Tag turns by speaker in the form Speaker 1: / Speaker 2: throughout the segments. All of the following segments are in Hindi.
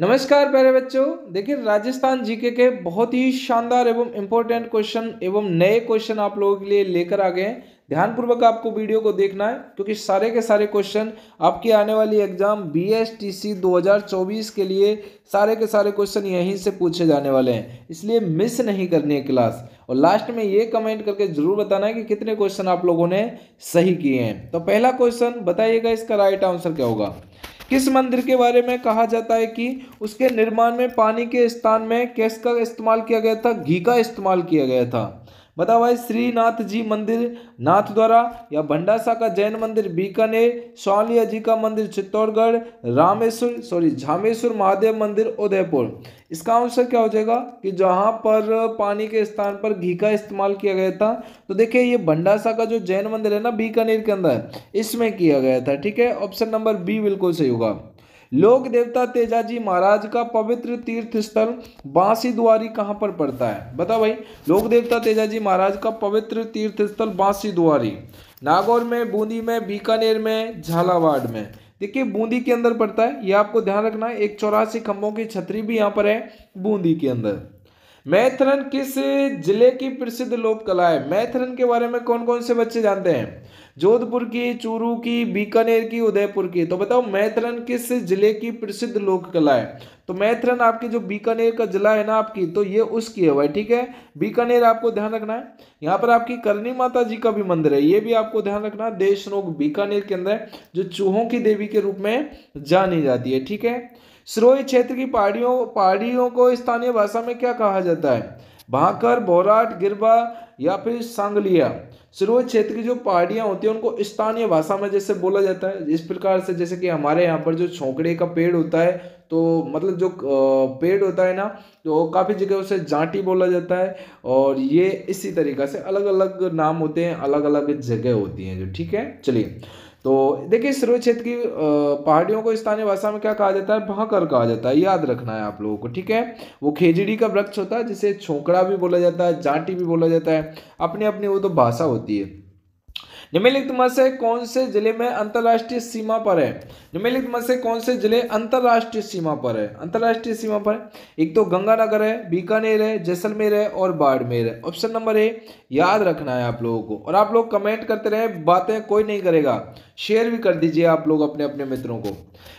Speaker 1: नमस्कार प्यारे बच्चों देखिए राजस्थान जीके के बहुत ही शानदार एवं इम्पोर्टेंट क्वेश्चन एवं नए क्वेश्चन आप लोगों के लिए लेकर आ गए हैं ध्यानपूर्वक आपको वीडियो को देखना है क्योंकि सारे के सारे क्वेश्चन आपकी आने वाली एग्जाम बीएसटीसी 2024 के लिए सारे के सारे क्वेश्चन यहीं से पूछे जाने वाले हैं इसलिए मिस नहीं करनी है क्लास और लास्ट में ये कमेंट करके जरूर बताना है कि कितने क्वेश्चन आप लोगों ने सही किए हैं तो पहला क्वेश्चन बताइएगा इसका राइट आंसर क्या होगा किस मंदिर के बारे में कहा जाता है कि उसके निर्माण में पानी के स्थान में कैस का इस्तेमाल किया गया था घी का इस्तेमाल किया गया था बता हुआ श्रीनाथ जी मंदिर नाथ द्वारा या भंडासा का जैन मंदिर बीकानेर सौलिया जी का मंदिर चित्तौड़गढ़ रामेश्वर सॉरी झामेश्वर महादेव मंदिर उदयपुर इसका आंसर क्या हो जाएगा कि जहाँ पर पानी के स्थान पर घी का इस्तेमाल किया गया था तो देखिए ये भंडासा का जो जैन मंदिर है ना बीकानेर के अंदर इसमें किया गया था ठीक है ऑप्शन नंबर बी बिल्कुल सही होगा लोक देवता तेजाजी महाराज का पवित्र तीर्थ स्थल बांसी दुआरी कहाँ पर पड़ता है बताओ भाई लोक देवता तेजाजी महाराज का पवित्र तीर्थ स्थल बांसी दुआरी नागौर में बूंदी में बीकानेर में झालावाड़ में देखिए बूंदी के अंदर पड़ता है ये आपको ध्यान रखना है एक चौरासी खंभों की छतरी भी यहाँ पर है बूंदी के अंदर मैथरन किस जिले की प्रसिद्ध लोक कला है मैथरन के बारे में कौन कौन से बच्चे जानते हैं जोधपुर की चूरू की बीकानेर की उदयपुर की तो बताओ मैथरन किस जिले की प्रसिद्ध लोक कला है तो मैथरन आपकी जो बीकानेर का जिला है ना आपकी तो ये उसकी है भाई ठीक है बीकानेर आपको ध्यान रखना है यहाँ पर आपकी करणी माता जी का भी मंदिर है ये भी आपको ध्यान रखना है देश बीकानेर के अंदर जो चूहों की देवी के रूप में जानी जाती है ठीक है सिरोही क्षेत्र की पहाड़ियों पहाड़ियों को स्थानीय भाषा में क्या कहा जाता है भाकर बोराट गिरबा या फिर सांगलिया सिरोही क्षेत्र की जो पहाड़ियाँ होती हैं उनको स्थानीय भाषा में जैसे बोला जाता है इस प्रकार से जैसे कि हमारे यहाँ पर जो छोंकड़े का पेड़ होता है तो मतलब जो पेड़ होता है ना तो काफ़ी जगह उसे जाटी बोला जाता है और ये इसी तरीका से अलग अलग नाम होते हैं अलग अलग जगह होती हैं जो ठीक है चलिए तो देखिए सिरोही क्षेत्र की पहाड़ियों को स्थानीय भाषा में क्या कहा जाता है भाकर कहा जाता है याद रखना है आप लोगों को ठीक है वो खेजड़ी का वृक्ष होता है जिसे छोकड़ा भी बोला जाता है जाटी भी बोला जाता है अपनी अपनी वो तो भाषा होती है निम्नलिखित में से कौन से जिले में अंतर्राष्ट्रीय सीमा पर है निम्नलिखित में से कौन से जिले अंतर्राष्ट्रीय सीमा पर है अंतर्राष्ट्रीय सीमा पर है एक तो गंगानगर है बीकानेर है जैसलमेर है और बाड़मेर है ऑप्शन नंबर ए याद रखना है आप लोगों को और आप लोग कमेंट करते रहे बातें कोई नहीं करेगा शेयर भी कर दीजिए आप लोग अपने अपने मित्रों को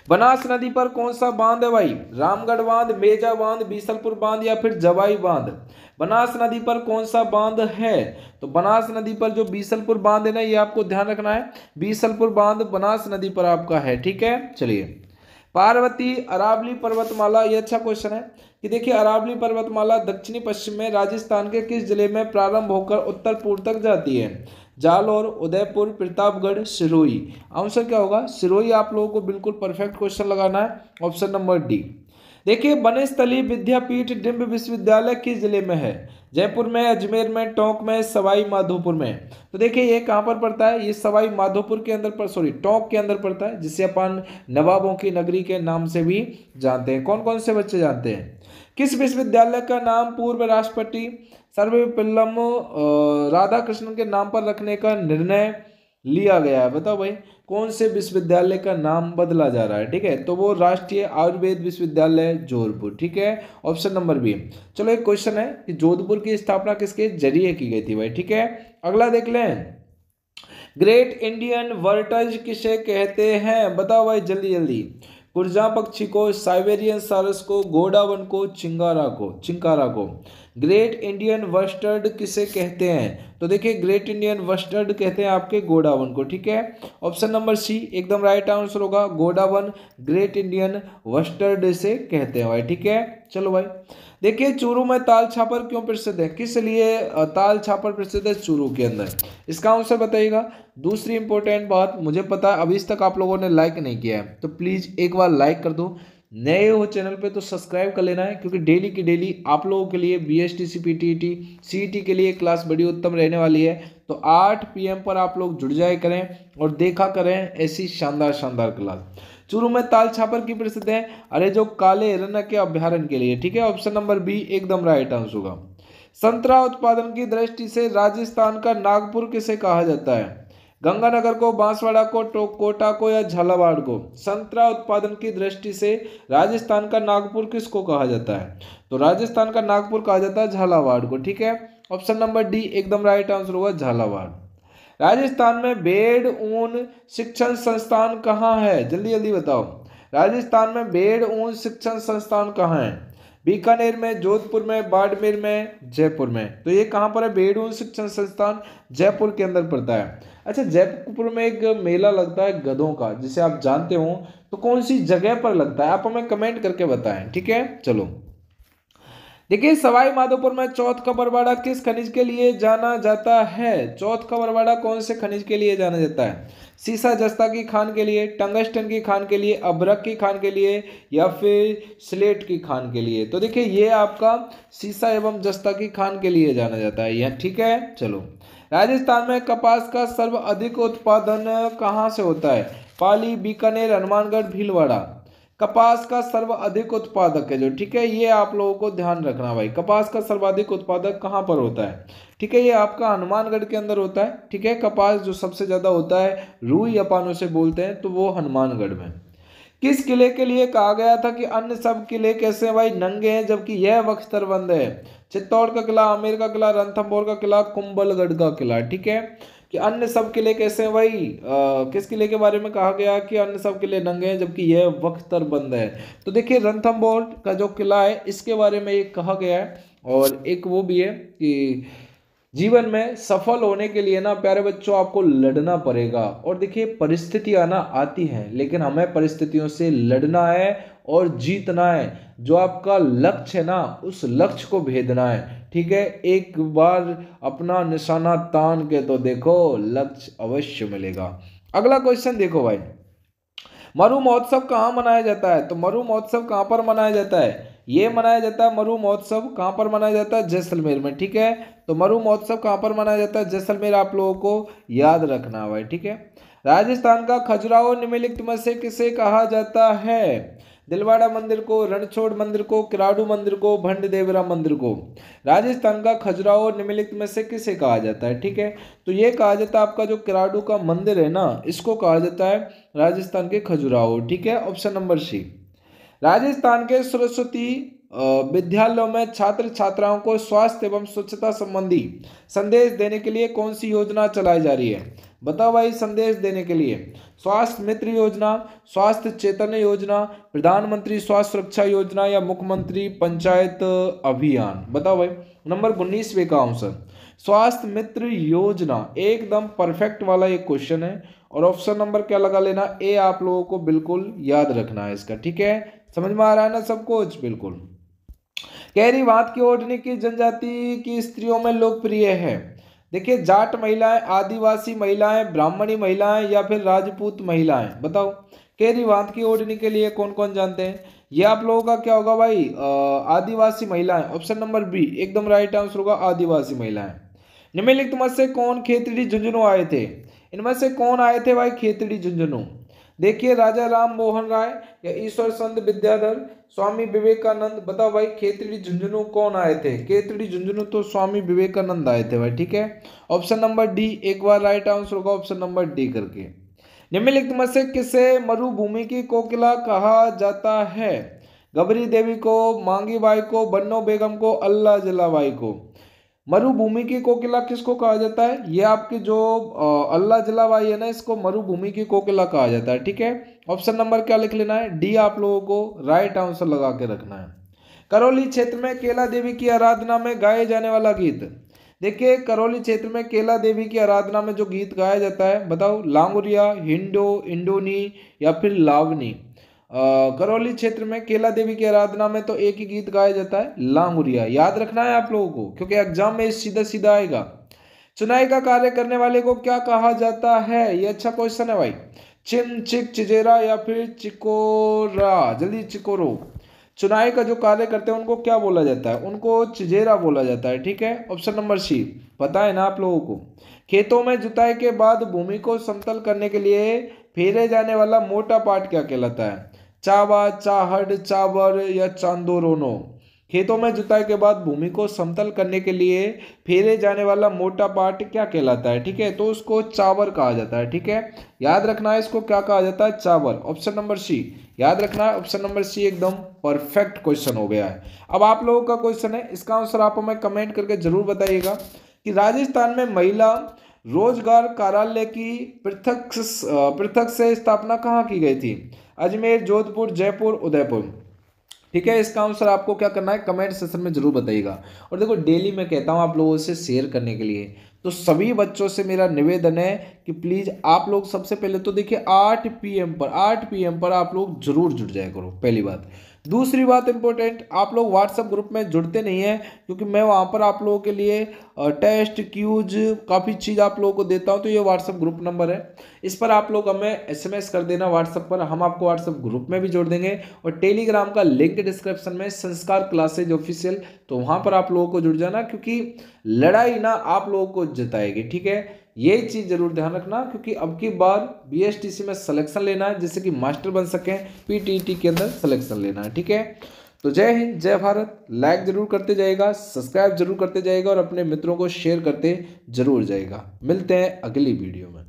Speaker 1: बनास नदी पर कौन सा बांध है भाई रामगढ़ बांध मेजा बांध बीसलपुर बांध या फिर जवाई बांध बनास नदी पर कौन सा बांध है तो बनास नदी पर जो बीसलपुर बांध है ना ये आपको ध्यान रखना है बीसलपुर बांध बनास नदी पर आपका है ठीक है चलिए पार्वती अरावली पर्वतमाला ये अच्छा क्वेश्चन है कि देखिए अरावली पर्वतमाला दक्षिणी पश्चिम में राजस्थान के किस जिले में प्रारंभ होकर उत्तर पूर्व तक जाती है जालौर उदयपुर प्रतापगढ़ सिरोही आंसर क्या होगा सिरोही आप लोगों को बिल्कुल परफेक्ट क्वेश्चन लगाना है ऑप्शन नंबर डी देखिए बनस्थली विद्यापीठ डिम्ब विश्वविद्यालय किस जिले में है जयपुर में अजमेर में टोंक में सवाई माधोपुर में तो देखिए ये कहाँ पर पड़ता है ये सवाई माधोपुर के अंदर पर सॉरी टोंक के अंदर पड़ता है जिसे अपन नवाबों की नगरी के नाम से भी जानते हैं कौन कौन से बच्चे जानते हैं किस विश्वविद्यालय का नाम पूर्व राष्ट्रपति सर्वपल्लम राधा कृष्ण के नाम पर रखने का निर्णय लिया गया है बताओ भाई कौन से विश्वविद्यालय का नाम बदला जा रहा है ठीक है तो वो राष्ट्रीय आयुर्वेद विश्वविद्यालय जोधपुर ठीक है ऑप्शन नंबर बी चलो एक क्वेश्चन है कि जोधपुर की स्थापना किसके जरिए की गई थी भाई ठीक है अगला देख लें ग्रेट इंडियन वर्टज किसे कहते हैं बताओ भाई जल्दी जल्दी कुर्जा पक्षी को साइबेरियन सारस को गोडावन को चिंगारा को चिंकारा को ग्रेट इंडियन वस्टर्ड किसे कहते हैं तो देखिए ग्रेट इंडियन वस्टर्ड कहते हैं आपके गोडावन को ठीक है ऑप्शन नंबर सी एकदम राइट आंसर होगा गोडावन ग्रेट इंडियन वस्टर्ड से कहते हैं भाई ठीक है चलो भाई देखिए चूरू में ताल छापर क्यों प्रसिद्ध है किस लिए ताल छापर प्रसिद्ध है चूरू के अंदर इसका आंसर बताइएगा दूसरी इंपॉर्टेंट बात मुझे पता है अभी तक आप लोगों ने लाइक नहीं किया है तो प्लीज़ एक बार लाइक कर दो नए हो चैनल पे तो सब्सक्राइब कर लेना है क्योंकि डेली की डेली आप लोगों के लिए B S T C P T T C T के लिए क्लास बड़ी उत्तम रहने वाली है तो आठ पी एम पर आप लोग जुड़ जाए करें और देखा करें ऐसी शानदार शानदार क्लास चूरू में ताल छापर की प्रसिद्ध है अरे जो काले हिरण के अभ्यारण के लिए ठीक है ऑप्शन नंबर बी एकदम राइट आंसर होगा संतरा उत्पादन की दृष्टि से राजस्थान का नागपुर किसे कहा जाता है गंगानगर को बांसवाड़ा को कोटा को या झालावाड़ को संतरा उत्पादन की दृष्टि से राजस्थान का नागपुर किसको कहा जाता है तो राजस्थान का नागपुर कहा जाता है झालावाड़ को ठीक है ऑप्शन नंबर डी एकदम राइट आंसर होगा झालावाड़ राजस्थान में बेड ऊन शिक्षण संस्थान कहाँ है जल्दी जल्दी बताओ राजस्थान में बेड ऊन शिक्षण संस्थान कहाँ है बीकानेर में जोधपुर में बाड़मेर में जयपुर में तो ये कहाँ पर है भेड़ून शिक्षण संस्थान जयपुर के अंदर पड़ता है अच्छा जयपुर में एक मेला लगता है गधों का जिसे आप जानते हो तो कौन सी जगह पर लगता है आप हमें कमेंट करके बताएं ठीक है चलो देखिए सवाई माधोपुर में चौथ का बरवाड़ा किस खनिज के लिए जाना जाता है चौथ का बरवाड़ा कौन से खनिज के लिए जाना जाता है सीसा जस्ता की खान के लिए टंगस्टन की खान के लिए अबरक की खान के लिए या फिर स्लेट की खान के लिए तो देखिए ये आपका सीसा एवं जस्ता की खान के लिए जाना जाता है यह ठीक है चलो राजस्थान में कपास का सर्वाधिक उत्पादन कहाँ से होता है पाली बीकानेर हनुमानगढ़ भीलवाड़ा कपास का सर्वाधिक उत्पादक है जो ठीक है ये आप लोगों को ध्यान रखना भाई कपास का सर्वाधिक उत्पादक कहाँ पर होता है ठीक है ये आपका हनुमानगढ़ के अंदर होता है ठीक है कपास जो सबसे ज़्यादा होता है रूई या पानों से बोलते हैं तो वो हनुमानगढ़ में किस किले के लिए कहा गया था कि अन्य सब किले कैसे भाई नंगे हैं जबकि यह बंद है चित्तौड़ का किला आमेर का किला रणथम्बोर का किला कुंबलगढ़ का किला ठीक है कि अन्य सब किले कैसे हैं भाई आ, किस किले के बारे में कहा गया कि अन्य सब किले नंगे हैं जबकि यह वक्तर बंद है तो देखिए रंथम का जो किला है इसके बारे में एक कहा गया है और एक वो भी है कि जीवन में सफल होने के लिए ना प्यारे बच्चों आपको लड़ना पड़ेगा और देखिए परिस्थितियाँ ना आती हैं लेकिन हमें परिस्थितियों से लड़ना है और जीतना है जो आपका लक्ष्य है ना उस लक्ष्य को भेदना है ठीक है एक बार अपना निशाना तान के तो देखो लक्ष्य अवश्य मिलेगा अगला क्वेश्चन देखो भाई मरु महोत्सव कहाँ मनाया जाता है तो मरु महोत्सव कहाँ पर मनाया जाता है ये मनाया जाता है मरु महोत्सव कहाँ पर मनाया जाता है जैसलमेर में ठीक है तो मरु महोत्सव कहाँ पर मनाया जाता है जैसलमेर आप लोगों को याद रखना भाई ठीक है राजस्थान का खजुराहो निम्नलिखित में से किसे कहा जाता है दिलवाड़ा मंदिर को रणछोड़ मंदिर को किराडू मंदिर को भंड देवरा मंदिर को राजस्थान का खजुराहो निम्नलिखित में से किसे कहा जाता है ठीक है तो ये कहा जाता है आपका जो किराडू का मंदिर है ना इसको कहा जाता है राजस्थान के खजुराहो ठीक है ऑप्शन नंबर सी राजस्थान के सरस्वती विद्यालयों में छात्र छात्राओं को स्वास्थ्य एवं स्वच्छता संबंधी संदेश देने के लिए कौन सी योजना चलाई जा रही है बताओ भाई संदेश देने के लिए स्वास्थ्य मित्र योजना स्वास्थ्य चेतन योजना प्रधानमंत्री स्वास्थ्य सुरक्षा योजना या मुख्यमंत्री पंचायत अभियान बताओ भाई नंबर उन्नीसवे का आंसर स्वास्थ्य मित्र योजना एकदम परफेक्ट वाला एक क्वेश्चन है और ऑप्शन नंबर क्या लगा लेना ए आप लोगों को बिल्कुल याद रखना है इसका ठीक है समझ में आ रहा है ना सब कुछ बिल्कुल कह रही बात की ओढ़ने की जनजाति की स्त्रियों में लोकप्रिय है देखिए जाट महिलाएं आदिवासी महिलाएं ब्राह्मणी महिलाएं या फिर राजपूत महिलाएं बताओ केरी बांध की ओढ़नी के लिए कौन कौन जानते हैं ये आप लोगों का क्या होगा भाई आदिवासी महिलाएं ऑप्शन नंबर बी एकदम राइट आंसर होगा आदिवासी महिलाएं निम्नलिखित में से कौन खेतड़ी झुंझुनू आए थे इनमें से कौन आए थे भाई खेतड़ी झुंझुनू देखिए राजा राम मोहन राय या ईश्वर संत विद्याधर स्वामी विवेकानंद बताओ भाई खेतड़ी झुंझुनू कौन आए थे खेतड़ी झुंझुनू तो स्वामी विवेकानंद आए थे भाई ठीक है ऑप्शन नंबर डी एक बार राइट आंसर होगा ऑप्शन नंबर डी करके निम्नलिखित में से किसे मरुभूमि की कोकिला कहा जाता है गबरी देवी को मांगी बाई को बन्नो बेगम को अल्लाह बाई को मरुभूमि की कोकिला किसको कहा जाता है ये आपके जो अल्लाह वाई है ना इसको मरुभूमि की कोकिला कहा जाता है ठीक है ऑप्शन नंबर क्या लिख लेना है डी आप लोगों को राइट आंसर लगा के रखना है करौली क्षेत्र में केला देवी की आराधना में गाए जाने वाला गीत देखिए करौली क्षेत्र में केला देवी की आराधना में जो गीत गाया जाता है बताओ लांगुरिया हिंडो इंडोनी या फिर लावनी करौली क्षेत्र में केला देवी की आराधना में तो एक ही गीत गाया जाता है लांगुरिया याद रखना है आप लोगों को क्योंकि एग्जाम में सीधा सीधा आएगा चुनाई का कार्य करने वाले को क्या कहा जाता है ये अच्छा क्वेश्चन है भाई चिम चिक चिजेरा या फिर चिकोरा जल्दी चिकोरो चुनाई का जो कार्य करते हैं उनको क्या बोला जाता है उनको चिजेरा बोला जाता है ठीक है ऑप्शन नंबर सी पता है ना आप लोगों को खेतों में जुताई के बाद भूमि को समतल करने के लिए फेरे जाने वाला मोटा पार्ट क्या कहलाता है चावा चाहड़ चावर या चांदोरोनो खेतों में जुताई के बाद भूमि को समतल करने के लिए फेरे जाने वाला मोटा पार्ट क्या कहलाता है ठीक है तो उसको चावर कहा जाता है ठीक है याद रखना है इसको क्या कहा जाता है चावर ऑप्शन नंबर सी याद रखना है ऑप्शन नंबर सी एकदम परफेक्ट क्वेश्चन हो गया है अब आप लोगों का क्वेश्चन है इसका आंसर आप हमें कमेंट करके जरूर बताइएगा कि राजस्थान में महिला रोजगार कार्यालय की पृथक पृथक से स्थापना कहाँ की गई थी अजमेर जोधपुर जयपुर उदयपुर ठीक है इसका आंसर आपको क्या करना है कमेंट सेशन में जरूर बताइएगा और देखो डेली मैं कहता हूँ आप लोगों से शेयर करने के लिए तो सभी बच्चों से मेरा निवेदन है कि प्लीज़ आप लोग सबसे पहले तो देखिए आठ पीएम पर आठ पीएम पर आप लोग जरूर जुड़ जाए करो पहली बात दूसरी बात इंपॉर्टेंट आप लोग व्हाट्सएप ग्रुप में जुड़ते नहीं हैं क्योंकि मैं वहाँ पर आप लोगों के लिए टेस्ट क्यूज काफ़ी चीज़ आप लोगों को देता हूँ तो ये व्हाट्सएप ग्रुप नंबर है इस पर आप लोग हमें एसएमएस कर देना व्हाट्सएप पर हम आपको व्हाट्सएप ग्रुप में भी जोड़ देंगे और टेलीग्राम का लिंक डिस्क्रिप्शन में संस्कार क्लासेज ऑफिशियल तो वहाँ पर आप लोगों को जुड़ जाना क्योंकि लड़ाई ना आप लोगों को जताएगी ठीक है ये चीज़ जरूर ध्यान रखना क्योंकि अब की बार बीएसटीसी में सिलेक्शन लेना है जिससे कि मास्टर बन सकें पीटीटी e के अंदर सिलेक्शन लेना है ठीक है तो जय हिंद जय भारत लाइक जरूर करते जाएगा सब्सक्राइब जरूर करते जाएगा और अपने मित्रों को शेयर करते जरूर जाएगा मिलते हैं अगली वीडियो में